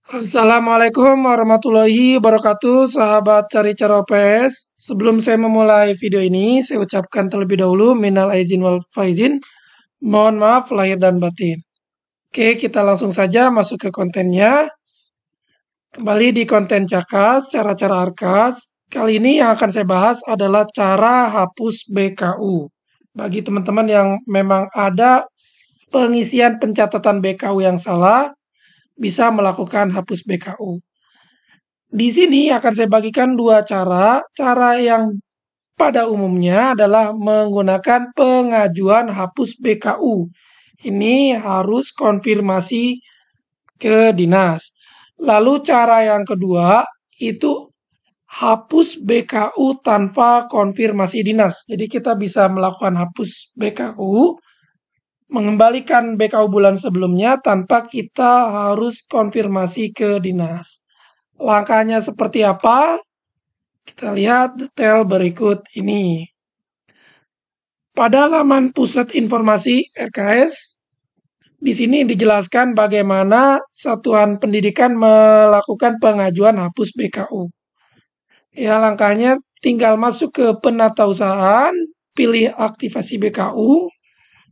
Assalamualaikum warahmatullahi wabarakatuh sahabat cari cara OPS sebelum saya memulai video ini saya ucapkan terlebih dahulu minal aizin wal faizin mohon maaf lahir dan batin Oke kita langsung saja masuk ke kontennya kembali di konten cakas cara-cara arkas kali ini yang akan saya bahas adalah cara hapus BKU bagi teman-teman yang memang ada pengisian pencatatan BKU yang salah bisa melakukan hapus BKU. Di sini akan saya bagikan dua cara. Cara yang pada umumnya adalah menggunakan pengajuan hapus BKU. Ini harus konfirmasi ke dinas. Lalu cara yang kedua itu hapus BKU tanpa konfirmasi dinas. Jadi kita bisa melakukan hapus BKU mengembalikan BKU bulan sebelumnya tanpa kita harus konfirmasi ke dinas. Langkahnya seperti apa? Kita lihat detail berikut ini. Pada laman pusat informasi RKS, di sini dijelaskan bagaimana satuan pendidikan melakukan pengajuan hapus BKU. Ya, langkahnya tinggal masuk ke penata usahaan, pilih aktivasi BKU,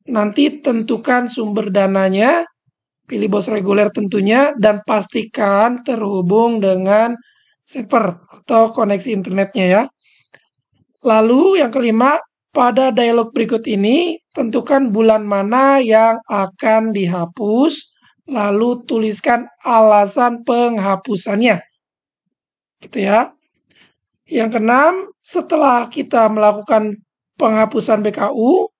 Nanti tentukan sumber dananya, pilih bos reguler tentunya, dan pastikan terhubung dengan server atau koneksi internetnya ya. Lalu yang kelima, pada dialog berikut ini, tentukan bulan mana yang akan dihapus, lalu tuliskan alasan penghapusannya. Gitu ya. Yang keenam, setelah kita melakukan penghapusan BKU,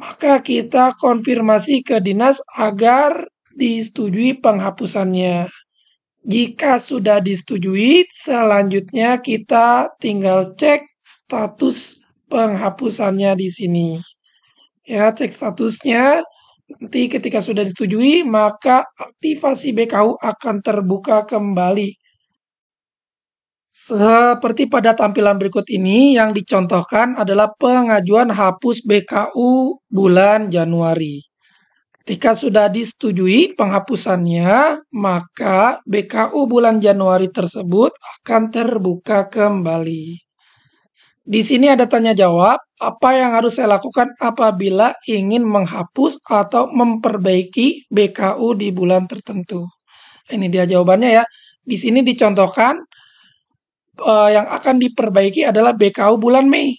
maka kita konfirmasi ke dinas agar disetujui penghapusannya. Jika sudah disetujui, selanjutnya kita tinggal cek status penghapusannya di sini. Ya, cek statusnya. Nanti ketika sudah disetujui, maka aktivasi BKU akan terbuka kembali seperti pada tampilan berikut ini, yang dicontohkan adalah pengajuan hapus BKU bulan Januari. Ketika sudah disetujui penghapusannya, maka BKU bulan Januari tersebut akan terbuka kembali. Di sini ada tanya jawab, apa yang harus saya lakukan apabila ingin menghapus atau memperbaiki BKU di bulan tertentu? Ini dia jawabannya ya. Di sini dicontohkan uh, yang akan diperbaiki adalah BKU bulan Mei.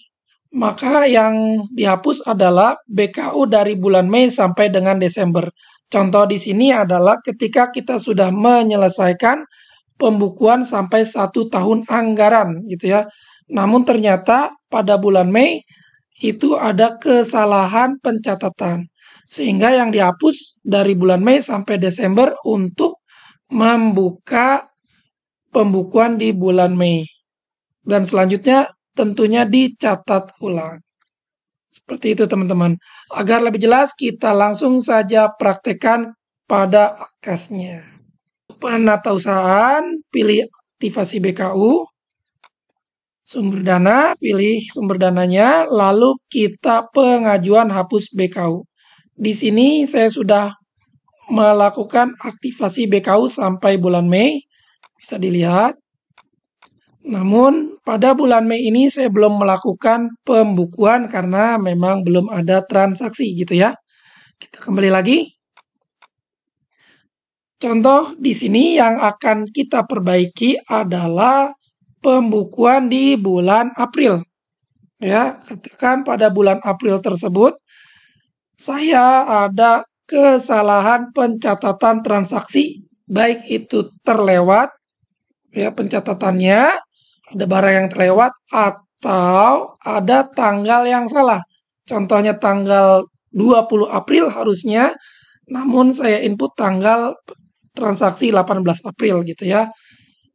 Maka yang dihapus adalah BKU dari bulan Mei sampai dengan Desember. Contoh di sini adalah ketika kita sudah menyelesaikan pembukuan sampai satu tahun anggaran gitu ya. Namun ternyata pada bulan Mei itu ada kesalahan pencatatan. Sehingga yang dihapus dari bulan Mei sampai Desember untuk membuka pembukuan di bulan Mei. Dan selanjutnya tentunya dicatat ulang. Seperti itu teman-teman. Agar lebih jelas kita langsung saja praktekkan pada akasnya. Penatausahaan pilih aktivasi BKU. Sumber dana, pilih sumber dananya, lalu kita pengajuan hapus BKU. Di sini saya sudah melakukan aktivasi BKU sampai bulan Mei bisa dilihat. Namun pada bulan Mei ini saya belum melakukan pembukuan karena memang belum ada transaksi gitu ya. Kita kembali lagi. Contoh di sini yang akan kita perbaiki adalah pembukuan di bulan April. Ya, katakan pada bulan April tersebut saya ada kesalahan pencatatan transaksi baik itu terlewat ya pencatatannya ada barang yang terlewat atau ada tanggal yang salah. Contohnya tanggal 20 April harusnya, namun saya input tanggal transaksi 18 April gitu ya.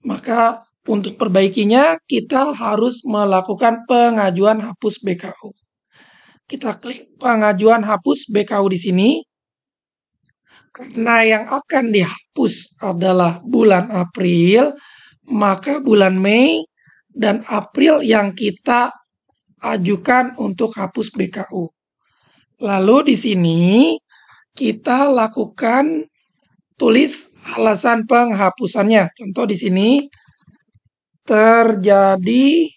Maka untuk perbaikinya kita harus melakukan pengajuan hapus BKU. Kita klik pengajuan hapus BKU di sini. Karena yang akan dihapus adalah bulan April, maka bulan Mei dan April yang kita ajukan untuk hapus BKU. Lalu di sini kita lakukan tulis alasan penghapusannya. Contoh di sini terjadi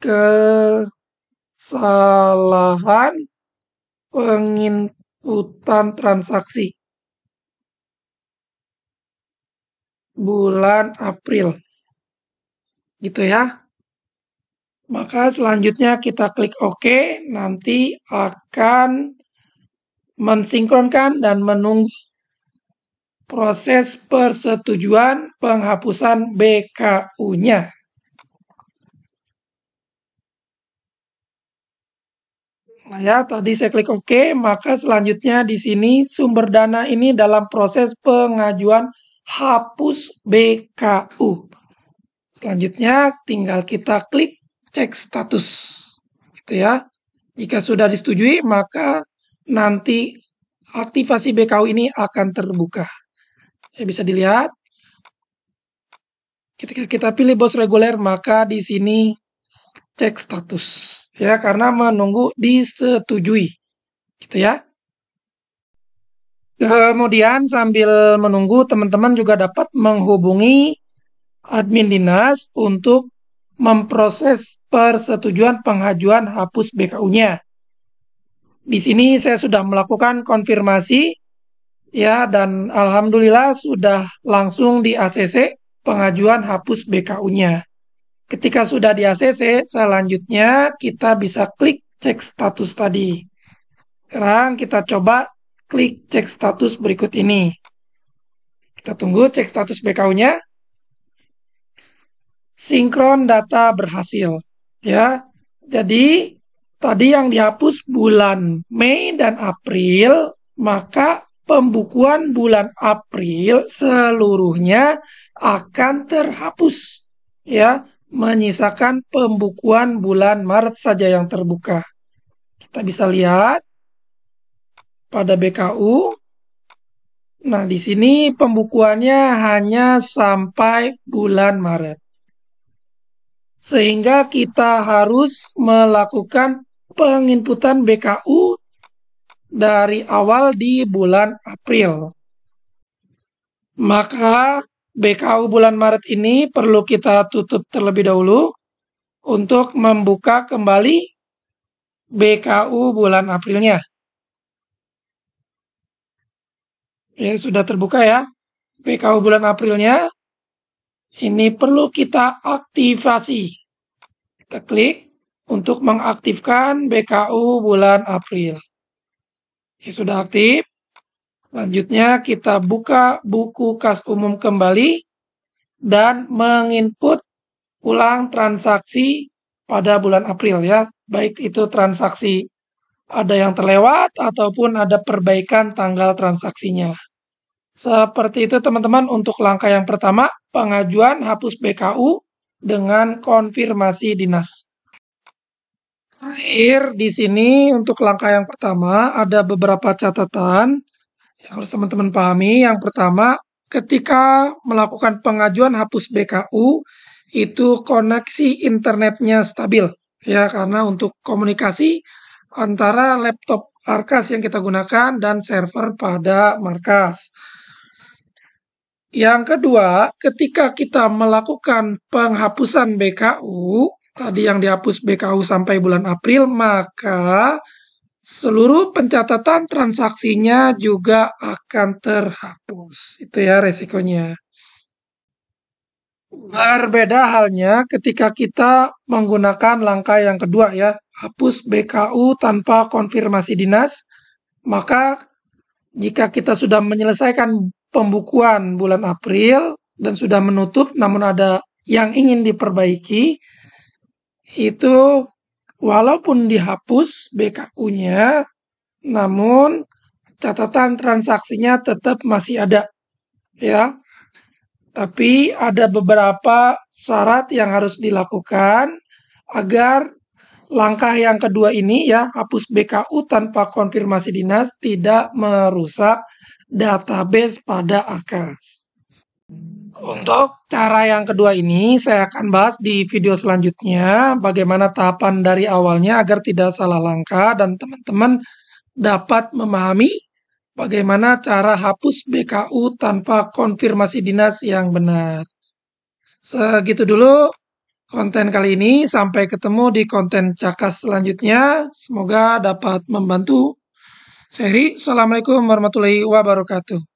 kesalahan penginputan transaksi. bulan April. Gitu ya. Maka selanjutnya kita klik OK, nanti akan mensinkronkan dan menunggu proses persetujuan penghapusan BKU-nya. Nah ya, tadi saya klik OK, maka selanjutnya di sini sumber dana ini dalam proses pengajuan hapus BKU. Selanjutnya tinggal kita klik cek status. Gitu ya. Jika sudah disetujui maka nanti aktivasi BKU ini akan terbuka. Ya, bisa dilihat. Ketika kita pilih bos reguler maka di sini cek status ya karena menunggu disetujui. Gitu ya. Kemudian sambil menunggu teman-teman juga dapat menghubungi admin dinas untuk memproses persetujuan pengajuan hapus BKU-nya. Di sini saya sudah melakukan konfirmasi ya dan alhamdulillah sudah langsung di ACC pengajuan hapus BKU-nya. Ketika sudah di ACC, selanjutnya kita bisa klik cek status tadi. Sekarang kita coba klik cek status berikut ini. Kita tunggu cek status BKU-nya. Sinkron data berhasil. Ya, jadi tadi yang dihapus bulan Mei dan April, maka pembukuan bulan April seluruhnya akan terhapus. Ya, menyisakan pembukuan bulan Maret saja yang terbuka. Kita bisa lihat pada BKU. Nah, di sini pembukuannya hanya sampai bulan Maret. Sehingga kita harus melakukan penginputan BKU dari awal di bulan April. Maka BKU bulan Maret ini perlu kita tutup terlebih dahulu untuk membuka kembali BKU bulan Aprilnya. ya sudah terbuka ya PKU bulan Aprilnya ini perlu kita aktivasi kita klik untuk mengaktifkan BKU bulan April ya sudah aktif selanjutnya kita buka buku kas umum kembali dan menginput ulang transaksi pada bulan April ya baik itu transaksi ada yang terlewat ataupun ada perbaikan tanggal transaksinya. Seperti itu teman-teman untuk langkah yang pertama, pengajuan hapus BKU dengan konfirmasi dinas. Terakhir di sini untuk langkah yang pertama ada beberapa catatan yang harus teman-teman pahami. Yang pertama, ketika melakukan pengajuan hapus BKU itu koneksi internetnya stabil ya karena untuk komunikasi antara laptop Arkas yang kita gunakan dan server pada markas. Yang kedua, ketika kita melakukan penghapusan BKU, tadi yang dihapus BKU sampai bulan April, maka seluruh pencatatan transaksinya juga akan terhapus. Itu ya resikonya. Berbeda halnya ketika kita menggunakan langkah yang kedua ya, hapus BKU tanpa konfirmasi dinas, maka jika kita sudah menyelesaikan pembukuan bulan April dan sudah menutup namun ada yang ingin diperbaiki itu walaupun dihapus BKU-nya namun catatan transaksinya tetap masih ada ya tapi ada beberapa syarat yang harus dilakukan agar langkah yang kedua ini ya hapus BKU tanpa konfirmasi dinas tidak merusak database pada AKAS. Untuk cara yang kedua ini, saya akan bahas di video selanjutnya bagaimana tahapan dari awalnya agar tidak salah langkah dan teman-teman dapat memahami bagaimana cara hapus BKU tanpa konfirmasi dinas yang benar. Segitu dulu konten kali ini, sampai ketemu di konten cakas selanjutnya. Semoga dapat membantu saya Assalamualaikum warahmatullahi wabarakatuh.